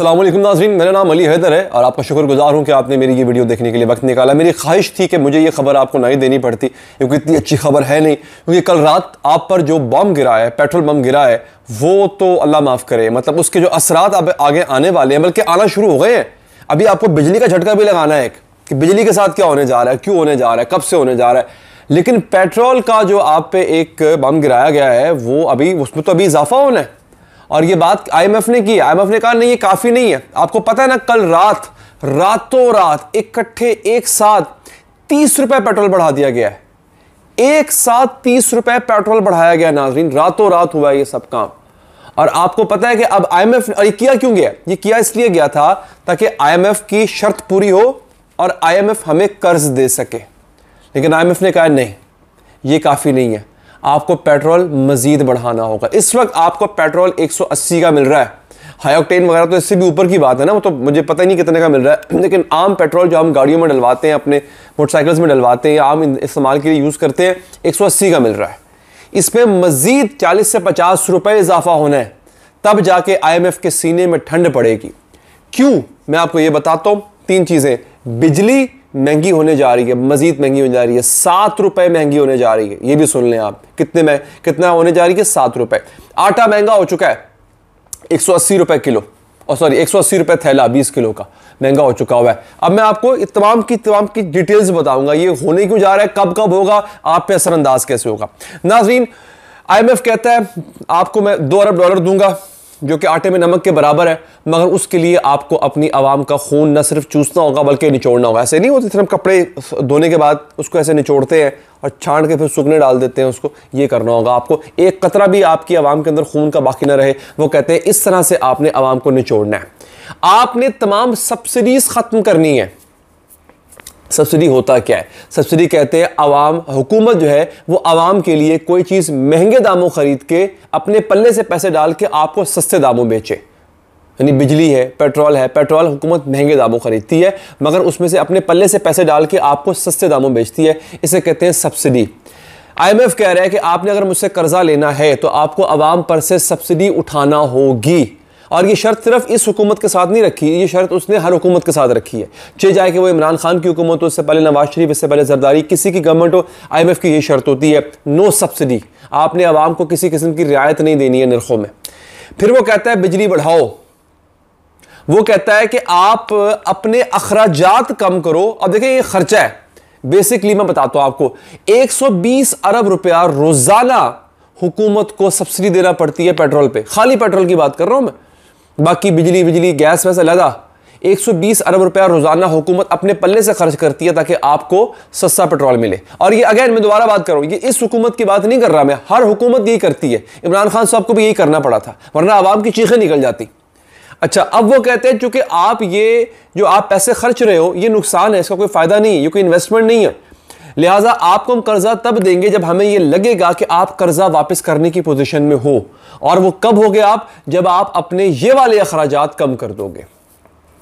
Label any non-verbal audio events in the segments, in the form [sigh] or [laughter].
अल्लाम नाजरीन मेरा नाम अली हैदर है और आपका शुक्रगुजार हूँ कि आपने मेरी ये वीडियो देखने के लिए वक्त निकाला मेरी ख्वाहिश थी कि मुझे ये खबर आपको नहीं देनी पड़ती क्योंकि इतनी अच्छी खबर है नहीं क्योंकि कल रात आप पर जो बम गिरा है पेट्रोल बम गिरा है वो तो अल्लाह माफ़ करे मतलब उसके जो असरात अब आगे आने वाले हैं बल्कि आना शुरू हो गए हैं अभी आपको बिजली का झटका भी लगाना है कि बिजली के साथ क्या होने जा रहा है क्यों होने जा रहा है कब से होने जा रहा है लेकिन पेट्रोल का जो आप पे एक बम गिराया गया है वो अभी उसमें तो अभी इजाफा होना है और ये बात आईएमएफ ने की आईएमएफ ने कहा नहीं ये काफ़ी नहीं है आपको पता है ना कल रात रातों रात इकट्ठे एक, एक साथ तीस रुपये पेट्रोल बढ़ा दिया गया है एक साथ तीस रुपए पेट्रोल बढ़ाया गया नाजरीन रातों रात हुआ ये सब काम और आपको पता है कि अब आईएमएफ और ये किया क्यों गया ये किया इसलिए गया था ताकि आईएमएफ की शर्त पूरी हो और आईएमएफ हमें कर्ज दे सके लेकिन आईएमएफ ने कहा नहीं ये काफ़ी नहीं है आपको पेट्रोल मज़ीद बढ़ाना होगा इस वक्त आपको पेट्रोल 180 का मिल रहा है हाई ऑक्टेन वगैरह तो इससे भी ऊपर की बात है ना वो तो मुझे पता ही नहीं कितने का मिल रहा है [clears throat] लेकिन आम पेट्रोल जो हम गाड़ियों में डलवाते हैं अपने मोटरसाइकिल्स में डलवाते हैं आम इस्तेमाल के लिए यूज़ करते हैं एक का मिल रहा है इसमें मज़ीद चालीस से पचास रुपये इजाफा होना है तब जाके एफ के सीने में ठंड पड़ेगी क्यों मैं आपको ये बताता हूँ तीन चीज़ें बिजली महंगी होने जा रही है मजीद महंगी होने जा रही है सात रुपए महंगी होने जा रही है ये भी सुन लें आप कितने में कितना होने जा रही है सात रुपए आटा महंगा हो चुका है एक सौ अस्सी रुपए किलो और सॉरी एक सौ अस्सी रुपए थैला बीस किलो का महंगा हो चुका हुआ है अब मैं आपको तमाम की तमाम की डिटेल्स बताऊंगा ये होने क्यों जा रहा है कब कब होगा आप पे असरअंदाज कैसे होगा नाजरीन एफ कहता है आपको मैं दो अरब डॉलर दूंगा जो कि आटे में नमक के बराबर है मगर उसके लिए आपको अपनी आवाम का खून न सिर्फ चूसना होगा बल्कि निचोड़ना होगा ऐसे नहीं होते सिर्फ कपड़े धोने के बाद उसको ऐसे निचोड़ते हैं और छाड़ के फिर सूखने डाल देते हैं उसको ये करना होगा आपको एक कतरा भी आपकी आवाम के अंदर खून का बाकी ना रहे वो कहते हैं इस तरह से आपने आवाम को निचोड़ना है आपने तमाम सब्सिडीज़ ख़त्म करनी है सब्सिडी होता क्या है सब्सिडी कहते हैं आवाम हुकूमत जो है वो आवाम के लिए कोई चीज़ महंगे दामों ख़रीद के अपने पल्ले से पैसे डाल के आपको सस्ते दामों बेचे यानी बिजली है पेट्रोल है पेट्रोल हुकूमत महंगे दामों ख़रीदती है मगर उसमें से अपने पल्ले से पैसे डाल के आपको सस्ते दामों बेचती है इसे कहते हैं सब्सिडी आईएमएफ कह रहा है कि आपने अगर मुझसे कर्जा लेना है तो आपको आवाम पर से सब्सिडी उठाना होगी और ये शर्त सिर्फ इस हुकूमत के साथ नहीं रखी ये शर्त उसने हर हुकूमत के साथ रखी है चाहे जाए कि वो इमरान खान की हुकूमत हो उससे पहले नवाज शरीफ इससे पहले जरदारी किसी की गवर्नमेंट हो आई की ये शर्त होती है नो सब्सिडी आपने आवाम को किसी किस्म की रियायत नहीं देनी है नरखों में फिर वो कहता है बिजली बढ़ाओ वो कहता है कि आप अपने अखराज कम करो अब देखें ये खर्चा है बेसिकली मैं बताता हूं आपको 120 अरब रुपया रोजाना हुकूमत को सब्सिडी देना पड़ती है पेट्रोल पे खाली पेट्रोल की बात कर रहा हूं मैं बाकी बिजली बिजली गैस वैसे लगा 120 अरब रुपया रोजाना हुकूमत अपने पल्ले से खर्च करती है ताकि आपको सस्ता पेट्रोल मिले और ये अगेन मैं दोबारा बात करूं ये इस हुकूमत की बात नहीं कर रहा मैं हर हुकूमत यही करती है इमरान खान साहब को भी यही करना पड़ा था वरना आवाम की चीखें निकल जाती अच्छा अब वो कहते हैं चूंकि आप ये जो आप पैसे खर्च रहे हो ये नुकसान है इसका कोई फ़ायदा नहीं है ये कोई इन्वेस्टमेंट नहीं है लिहाजा आपको हम कर्जा तब देंगे जब हमें यह लगेगा कि आप कर्जा वापस करने की पोजिशन में हो और वो कब हो गए आप जब आप अपने ये वाले अखराज कम कर दोगे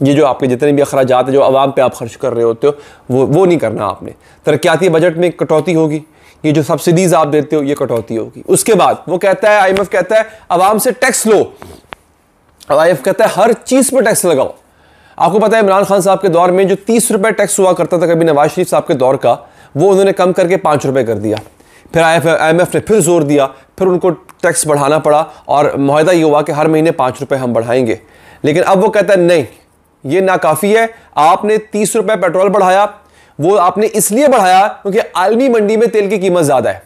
ये जो आपके जितने भी अखराज हैं जो आवाम पे आप खर्च कर रहे होते हो वो वो नहीं करना आपने तरक्याती बजट में कटौती होगी ये जो सब्सिडीज़ आप देते हो ये कटौती होगी उसके बाद वो कहता है आईएमएफ कहता है आवाम से टैक्स लो अब आई कहता है हर चीज़ पर टैक्स लगाओ आपको पता है इमरान खान साहब के दौर में जो तीस रुपए टैक्स हुआ करता था कभी नवाज शरीफ साहब के दौर का वो उन्होंने कम करके पाँच रुपये कर दिया फिर आई एफ ने फिर जोर दिया फिर उनको टैक्स बढ़ाना पड़ा और माहदा ये हुआ कि हर महीने पाँच रुपये हम बढ़ाएंगे लेकिन अब वो कहता है नहीं ये नाकाफ़ी है आपने तीस रुपये पेट्रोल बढ़ाया वो आपने इसलिए बढ़ाया क्योंकि आलमी मंडी में तेल की कीमत ज़्यादा है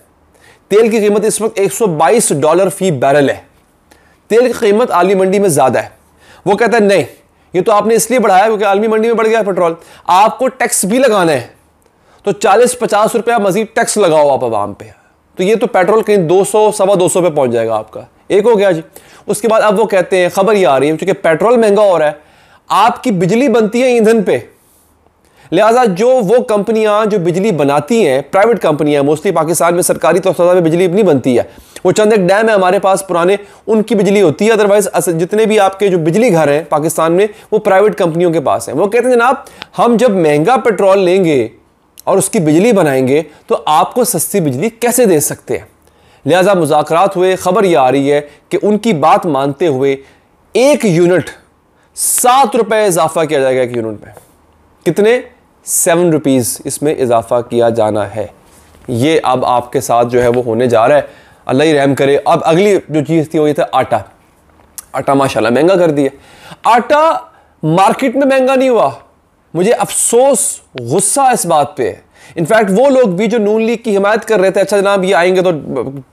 तेल की कीमत इस वक्त 122 डॉलर फी बैरल है तेल की कीमत आलमी मंडी में ज़्यादा है वो कहता है नहीं ये तो आपने इसलिए बढ़ाया क्योंकि आलमी मंडी में बढ़ गया पेट्रोल आपको टैक्स भी लगाना है तो 40-50 रुपया मजीद टैक्स लगाओ आप आवाम पे तो ये तो पेट्रोल कहीं दो सौ सवा दो सौ पे पहुंच जाएगा आपका एक हो गया जी उसके बाद अब वो कहते हैं खबर ये आ रही है चूँकि पेट्रोल महंगा हो रहा है आपकी बिजली बनती है ईंधन पे लिहाजा जो वो कंपनियां जो बिजली बनाती हैं प्राइवेट कंपनियां मोस्टली पाकिस्तान में सरकारी तौर तो में बिजली नहीं बनती है वो चंद एक डैम है हमारे पास पुराने उनकी बिजली होती है अदरवाइज जितने भी आपके जो बिजली घर हैं पाकिस्तान में वो प्राइवेट कंपनियों के पास हैं वो कहते हैं जनाब हम जब महंगा पेट्रोल लेंगे और उसकी बिजली बनाएंगे तो आपको सस्ती बिजली कैसे दे सकते हैं लिहाजा मुजाकर हुए खबर यह आ रही है कि उनकी बात मानते हुए एक यूनिट सात रुपए इजाफा किया जाएगा एक यूनिट में कितने सेवन रुपीज़ इसमें इजाफा किया जाना है ये अब आपके साथ जो है वो होने जा रहा है अल्लाह रहम करे अब अगली जो चीज़ थी वो ये था आटा आटा माशाल्लाह महंगा कर दिया आटा मार्केट में महंगा नहीं हुआ मुझे अफसोस गुस्सा इस बात पे है इनफैक्ट वो लोग भी जो नून लीग की हिमायत कर रहे थे अच्छा जनाब ये आएंगे तो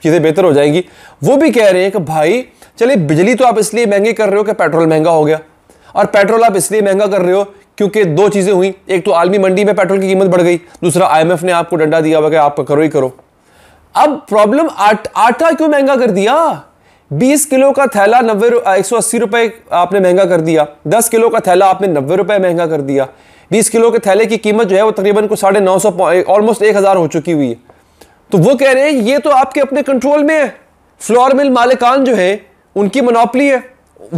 चीज़ें बेहतर हो जाएंगी वो भी कह रहे हैं कि भाई चलिए बिजली तो आप इसलिए महंगी कर रहे हो कि पेट्रोल महंगा हो गया और पेट्रोल आप इसलिए महंगा कर रहे हो क्योंकि दो चीज़ें हुई एक तो आलमी मंडी में पेट्रोल की कीमत बढ़ गई दूसरा आई ने आपको डंडा दिया हुआ कि आप करो ही करो अब प्रॉब्लम आटा क्यों महंगा कर दिया बीस किलो का थैला नब्बे एक सौ अस्सी रुपये आपने महंगा कर दिया दस किलो का थैला आपने नब्बे रुपये महंगा कर दिया बीस किलो के थैले की कीमत जो है वो तकरीबन को साढ़े नौ सौ ऑलमोस्ट एक हज़ार हो चुकी हुई है तो वो कह रहे हैं ये तो आपके अपने कंट्रोल में है फ्लोर मिल मालिकान जो है उनकी मोनोपली है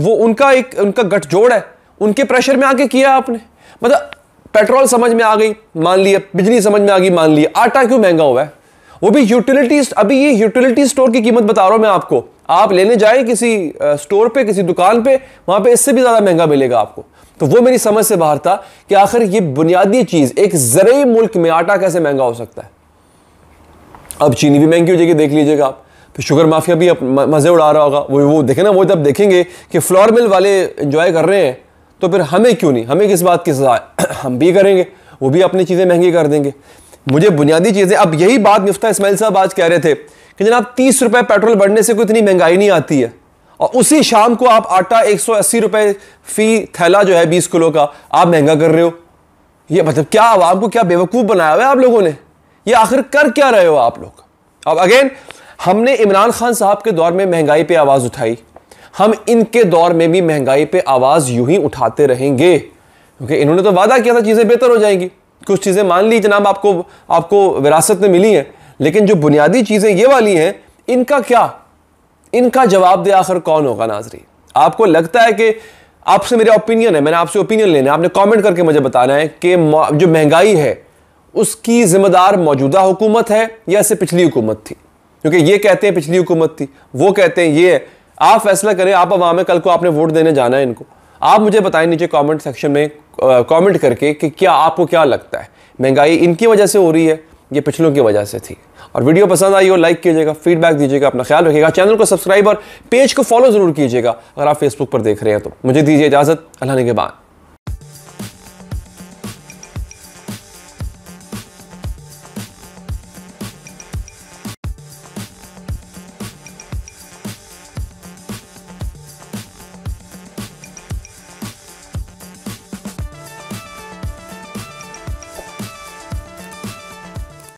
वो उनका एक उनका गठजोड़ है उनके प्रेशर में आके किया आपने मतलब पेट्रोल समझ में आ गई मान लिया बिजली समझ में आ गई मान लिया आटा क्यों महंगा हुआ है वो भी यूटिलिटी अभी ये यूटिलिटी स्टोर की कीमत बता रहा हूँ मैं आपको आप लेने जाए किसी स्टोर पे किसी दुकान पे वहां पे इससे भी ज़्यादा महंगा मिलेगा आपको तो वो मेरी समझ से बाहर था कि आखिर ये बुनियादी चीज़ एक जरिए मुल्क में आटा कैसे महंगा हो सकता है अब चीनी भी महंगी हो जाएगी देख लीजिएगा आप फिर तो शुगर माफिया भी मज़े उड़ा रहा होगा वो वो देखे ना वो जब देखेंगे कि फ्लोर मिल वाले इंजॉय कर रहे हैं तो फिर हमें क्यों नहीं हमें किस बात की सजा [clears throat] हम भी करेंगे वो भी अपनी चीज़ें महंगी कर देंगे मुझे बुनियादी चीज़ें अब यही बात मुफ्ता इसमाइल साहब आज कह रहे थे कि जनाब तीस रुपए पेट्रोल बढ़ने से कोई इतनी महंगाई नहीं आती है और उसी शाम को आप आटा एक सौ अस्सी रुपए फी थैला जो है बीस किलो का आप महंगा कर रहे हो ये मतलब क्या आवाम को क्या बेवकूफ़ बनाया हुआ है आप लोगों ने ये आखिर कर क्या रहे हो आप लोग अब अगेन हमने इमरान खान साहब के दौर में महंगाई पे आवाज़ उठाई हम इनके दौर में भी महंगाई पे आवाज़ यूं ही उठाते रहेंगे क्योंकि इन्होंने तो वादा किया था चीज़ें बेहतर हो जाएंगी कुछ चीज़ें मान ली जनाब आपको आपको विरासत में मिली हैं लेकिन जो बुनियादी चीज़ें ये वाली हैं इनका क्या इनका जवाब दे आखिर कौन होगा नाजरी आपको लगता है कि आपसे मेरा ओपिनियन है मैंने आपसे ओपिनियन लेना है आपने कमेंट करके मुझे बताना है कि जो महंगाई है उसकी जिम्मेदार मौजूदा हुकूमत है या इससे पिछली हुकूमत थी क्योंकि ये कहते हैं पिछली हुकूमत थी वो कहते हैं ये है आप फैसला करें आप अवाम कल को आपने वोट देने जाना है इनको आप मुझे बताएं नीचे कमेंट सेक्शन में कमेंट करके कि क्या आपको क्या लगता है महंगाई इनकी वजह से हो रही है ये पिछलों की वजह से थी और वीडियो पसंद आई हो लाइक कीजिएगा फीडबैक दीजिएगा अपना ख्याल रखिएगा चैनल को सब्सक्राइब और पेज को फॉलो ज़रूर कीजिएगा अगर आप फेसबुक पर देख रहे हैं तो मुझे दीजिए इजाज़त अल्लाह के बाद